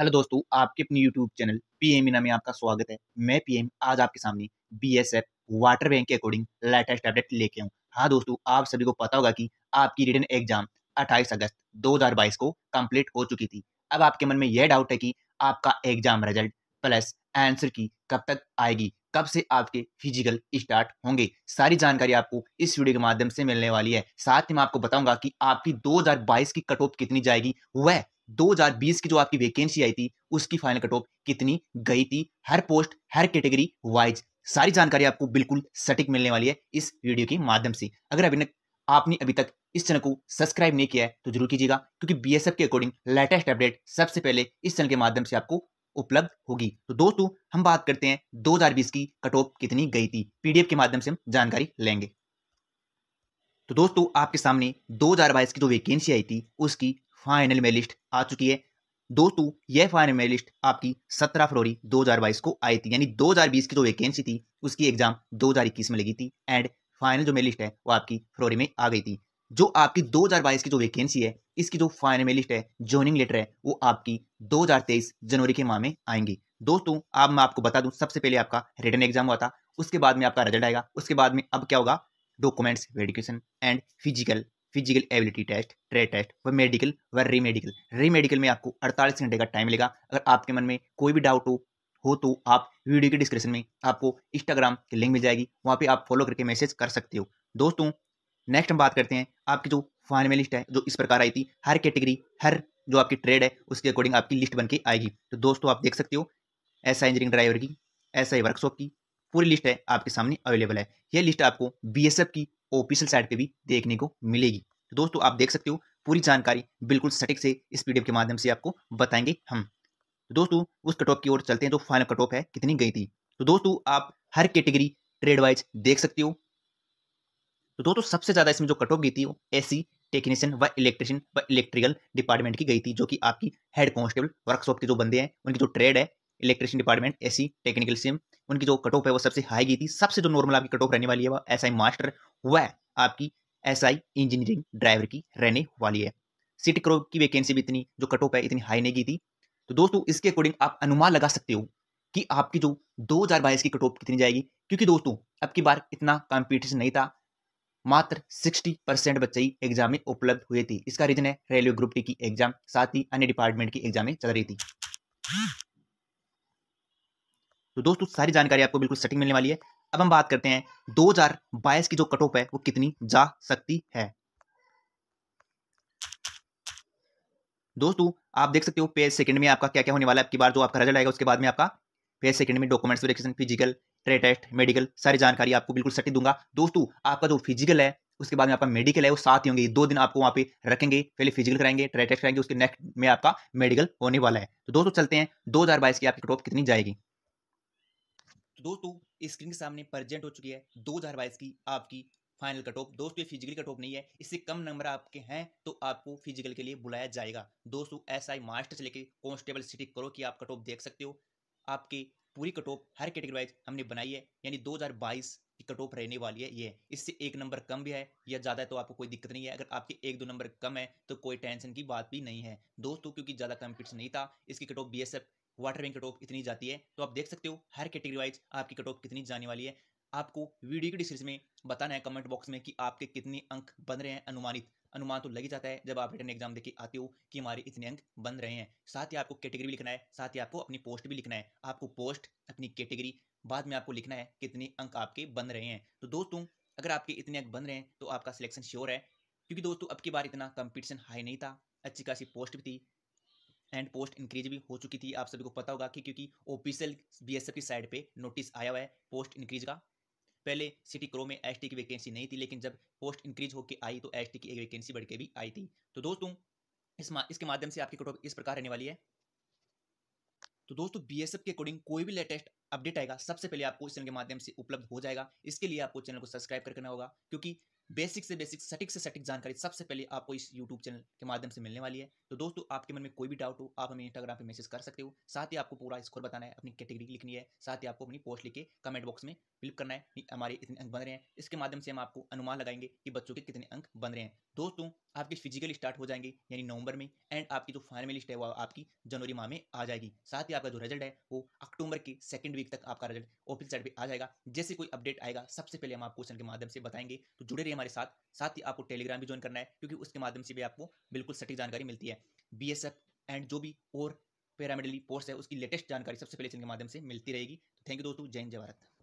hello दोस्तों आपके अपने यूट्यूब चैनल पी एम में आपका स्वागत है मैं पीएम आज आपके सामने B S F water bank के अकॉर्डिंग लेटेस्ट अपडेट लेके हूँ हाँ दोस्तों आप सभी को पता होगा कि आपकी रिटर्न एग्जाम 28 अगस्त 2022 को कंप्लीट हो चुकी थी अब आपके मन में यह डाउट है कि आपका एग्जाम रिजल्ट प्लस आंसर की कब तक आएगी कब से आपके फिजिकल स्टार्ट होंगे सारी जानकारी आपको इस वीडियो के माध्यम से मिलने वाली है साथ ही मैं आपको बताऊंगा कि आपकी 2022 की कट ऑफ कितनी जाएगी वह 2020 की जो आपकी वैकेंसी आई थी उसकी फाइनल कट ऑफ कितनी गई थी हर पोस्ट हर कैटेगरी वाइज सारी जानकारी आपको बिल्कुल सटीक मिलने वाली है इस वीडियो के माध्यम से अगर अभी आपने अभी तक इस चैनल को सब्सक्राइब नहीं किया है तो जरूर कीजिएगा क्योंकि बी के अकॉर्डिंग लेटेस्ट अपडेट सबसे पहले इस चैनल के माध्यम से आपको उपलब्ध होगी तो दोस्तों हम बात करते हैं 2020 की कट ऑफ कितनी गई थी पीडीएफ के माध्यम से हम जानकारी लेंगे तो दोस्तों आपके सामने 2022 की जो वैकेंसी आई थी उसकी फाइनल में लिस्ट आ चुकी है दोस्तों यह फाइनल में लिस्ट आपकी 17 फरवरी 2022 को आई थी यानी 2020 की जो वैकेंसी थी उसकी एग्जाम 2021 में लगी थी एंड फाइनल जो मेरी लिस्ट है वो आपकी फरवरी में आ गई थी जो आपकी 2022 की जो वैकेंसी है इसकी जो फाइनल में लिस्ट है ज्वाइनिंग लेटर है वो आपकी 2023 जनवरी के माह में आएंगी दोस्तों अब मैं आपको बता दूं सबसे पहले आपका रिटर्न एग्जाम हुआ था उसके बाद में आपका रिजल्ट आएगा उसके बाद में अब क्या होगा documents verification and physical physical ability test trade test व मेडिकल व री मेडिकल री मेडिकल में आपको अड़तालीस घंटे का टाइम मिलेगा अगर आपके मन में कोई भी डाउट हो हो तो आप वीडियो के डिस्क्रिप्शन में आपको इंस्टाग्राम की लिंक मिल जाएगी वहाँ पे आप फॉलो करके मैसेज कर सकते हो दोस्तों नेक्स्ट हम बात करते हैं आपकी जो फाइनल लिस्ट है जो इस प्रकार आई थी हर कैटेगरी हर जो आपकी ट्रेड है उसके अकॉर्डिंग आपकी लिस्ट बन के आएगी तो दोस्तों आप देख सकते हो ऐसा इंजीनियरिंग ड्राइवर की ही वर्कशॉप की पूरी लिस्ट है आपके सामने अवेलेबल है यह लिस्ट आपको बी की ऑफिशियल साइट पे भी देखने को मिलेगी तो दोस्तों आप देख सकते हो पूरी जानकारी बिल्कुल सटीक से इस पीडीएफ के माध्यम से आपको बताएंगे हम तो दोस्तों उस कट ऑफ की ओर चलते हैं तो फाइनल कट ऑफ है कितनी गई थी तो दोस्तों आप हर कैटेगरी ट्रेड वाइज देख सकते हो तो दोस्तों सबसे ज़्यादा इसमें जो कट ऑफ गई थी वो एसी टेक्नीशियन व इलेक्ट्रिशियन व इलेक्ट्रिकल डिपार्टमेंट की गई थी जो कि आपकी हेड कांस्टेबल वर्कशॉप के जो बंदे हैं उनकी जो ट्रेड है इलेक्ट्रिशियन डिपार्टमेंट एसी टेक्निकल सिम उनकी जो कट ऑफ है वो सबसे हाई गई थी सबसे जो नॉर्मल आपकी कट ऑफ रहने वाली है वह एस मास्टर वह आपकी एस इंजीनियरिंग ड्राइवर की रहने वाली है सिटी क्रो की वैकेंसी भी इतनी जो कट ऑफ है इतनी हाई नहीं गई थी तो दोस्तों इसके अकॉर्डिंग आप अनुमान लगा सकते हो कि आपकी जो 2022 की कट ऑफ कितनी जाएगी क्योंकि दोस्तों अब की बार इतना कॉम्पिटिशन नहीं था मात्र 60 परसेंट बच्चे ही एग्जाम में उपलब्ध हुए थे इसका रीजन है रेलवे ग्रुप डी की एग्जाम साथ ही अन्य डिपार्टमेंट की एग्जाम में चल रही थी तो दोस्तों सारी जानकारी आपको बिल्कुल सटीक मिलने वाली है अब हम बात करते हैं 2022 की जो कट ऑफ है वो कितनी जा सकती है दोस्तों आप देख सकते हो पे सेकंड में आपका क्या क्या होने वाला है आपकी बार जो आपका रिजल्ट आएगा उसके बाद में आपका पे सेकंड में documents verification physical trade test medical सारी जानकारी आपको बिल्कुल सटी दूंगा दोस्तों आपका जो फिजिकल है उसके बाद में आपका मेडिकल है वो साथ ही होंगे दो दिन आपको वहाँ पे रखेंगे पहले फिजिकल कराएंगे ट्रे टेस्ट कराएंगे उसके नेक्स्ट में आपका मेडिकल होने वाला है तो दोस्तों चलते हैं दो की आपकी कट ऑफ कितनी जाएगी दोस्तों स्क्रीन के सामने प्रेजेंट हो चुकी है दो हज़ार बाईस की आपकी फाइनल कट ऑफ दोस्तों ये फिजिकल कट ऑफ नहीं है इससे कम नंबर आपके हैं तो आपको फिजिकल के लिए बुलाया जाएगा दोस्तों एस आई मास्टर से लेकर कॉन्स्टेबल सिटी करो कि आप कट ऑफ देख सकते हो आपके पूरी कट ऑफ हर कैटेगरी वाइज हमने बनाई है यानी 2022 की कट ऑफ रहने वाली है ये इससे एक नंबर कम भी है या ज़्यादा है तो आपको कोई दिक्कत नहीं है अगर आपके एक दो नंबर कम है तो कोई टेंशन की बात भी नहीं है दोस्तों क्योंकि ज़्यादा कंपटीशन नहीं था इसकी cut off B water bank cut off इतनी जाती है तो आप देख सकते हो हर कैटेगरी वाइज आपकी कट ऑफ कितनी जाने वाली है आपको वीडियो के डिस्क्रिप्शन में बताना है कमेंट बॉक्स में कि आपके कितने अंक बन रहे हैं अनुमानित अनुमान तो लग जाता है जब आप रिटर्न एग्जाम देके आते हो कि हमारे इतने अंक बन रहे हैं साथ ही आपको कैटेगरी भी लिखना है साथ ही आपको अपनी पोस्ट भी लिखना है आपको पोस्ट अपनी कैटेगरी बाद में आपको लिखना है कितने अंक आपके बन रहे हैं तो दोस्तों अगर आपके इतने अंक बन रहे हैं तो आपका सिलेक्शन श्योर है क्योंकि दोस्तों अब की बार इतना कंपटीशन हाई नहीं था अच्छी खासी पोस्ट भी थी एंड पोस्ट इंक्रीज भी हो चुकी थी आप सभी को पता होगा कि क्योंकि ऑफिशियल बीएसएफ की साइड पे नोटिस आया हुआ है पोस्ट इंक्रीज का पहले सिटी क्रो में एसटी की वैकेंसी नहीं थी लेकिन जब पोस्ट इंक्रीज होकर आई तो एसटी की एक वैकेंसी बढ़ के भी आई थी तो दोस्तों इस मा, इसके माध्यम से आपकी कटऑफ इस प्रकार रहने वाली है तो दोस्तों बीएसएफ के अकॉर्डिंग कोई भी लेटेस्ट अपडेट आएगा सबसे पहले आपको इस चैनल के माध्यम से उपलब्ध हो जाएगा इसके लिए आपको चैनल को सब्सक्राइब करना होगा क्योंकि बेसिक से बेसिक सटीक से सटीक जानकारी सबसे पहले आपको इस यूट्यूब चैनल के माध्यम से मिलने वाली है तो दोस्तों आपके मन में कोई भी डाउट हो आप हमें इंस्टाग्राम पे मैसेज कर सकते हो साथ ही आपको पूरा स्कोर बताना है अपनी कैटेगरी लिखनी है साथ ही आपको अपनी पोस्ट लिख के कमेंट बॉक्स में फिलिप करना है हमारे इतने अंक बन रहे हैं इसके माध्यम से हम आपको अनुमान लगाएंगे कि बच्चों के कितने अंक बन रहे हैं दोस्तों आपके फिजिकल स्टार्ट हो जाएंगे यानी नवंबर में एंड आपकी जो फाइनल लिस्ट है वो आपकी जनवरी माह में आ जाएगी साथ ही आपका जो रिजल्ट है वो अक्टूबर के सेकंड वीक तक आपका रिजल्ट ऑफिस साइड पे आ जाएगा जैसे कोई अपडेट आएगा सबसे पहले हम आपको क्वेश्चन के माध्यम से बताएंगे तो जुड़े रहिए हमारे साथ साथ ही आपको टेलीग्राम भी ज्वाइन करना है क्योंकि उसके माध्यम से भी आपको बिल्कुल सटीक जानकारी मिलती है बी एंड जो भी और पैरामेडली पोस्ट है उसकी लेटेस्ट जानकारी सबसे पहले चैनल के माध्यम से मिलती रहेगी तो थैंक यू दोस्तों जय जय भारत